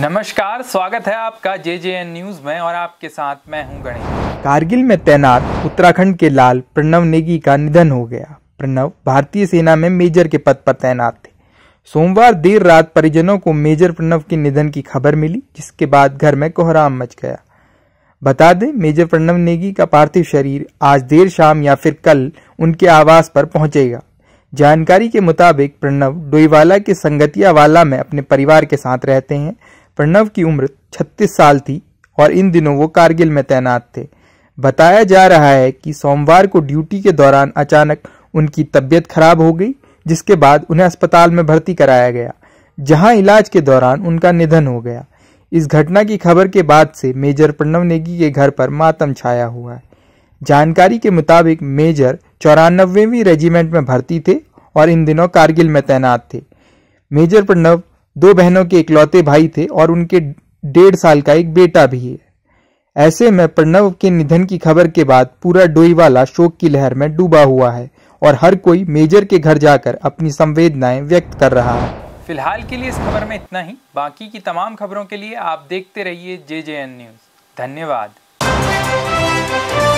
नमस्कार स्वागत है आपका जे जे एन न्यूज में और आपके साथ मैं हूं गणेश कारगिल में तैनात उत्तराखंड के लाल प्रणव नेगी का निधन हो गया प्रणव भारतीय सेना में मेजर के पद पर तैनात थे सोमवार देर रात परिजनों को मेजर प्रणव के निधन की खबर मिली जिसके बाद घर में कोहराम मच गया बता दें मेजर प्रणव नेगी का पार्थिव शरीर आज देर शाम या फिर कल उनके आवास पर पहुंचेगा जानकारी के मुताबिक प्रणव डोईवाला के संगतियावाला में अपने परिवार के साथ रहते हैं प्रणव की उम्र 36 साल थी और इन दिनों वो कारगिल में तैनात थे बताया जा रहा है कि सोमवार को ड्यूटी के दौरान अचानक उनकी तबियत खराब हो गई जिसके बाद उन्हें अस्पताल में भर्ती कराया गया जहां इलाज के दौरान उनका निधन हो गया इस घटना की खबर के बाद से मेजर प्रणव नेगी के घर पर मातम छाया हुआ है जानकारी के मुताबिक मेजर चौरानबेवीं रेजिमेंट में भर्ती थे और इन दिनों कारगिल में तैनात थे मेजर प्रणव दो बहनों के इकलौते भाई थे और उनके डेढ़ साल का एक बेटा भी है ऐसे में प्रणव के निधन की खबर के बाद पूरा डोईवाला शोक की लहर में डूबा हुआ है और हर कोई मेजर के घर जाकर अपनी संवेदनाएं व्यक्त कर रहा है फिलहाल के लिए इस खबर में इतना ही बाकी की तमाम खबरों के लिए आप देखते रहिए जे जे एन न्यूज धन्यवाद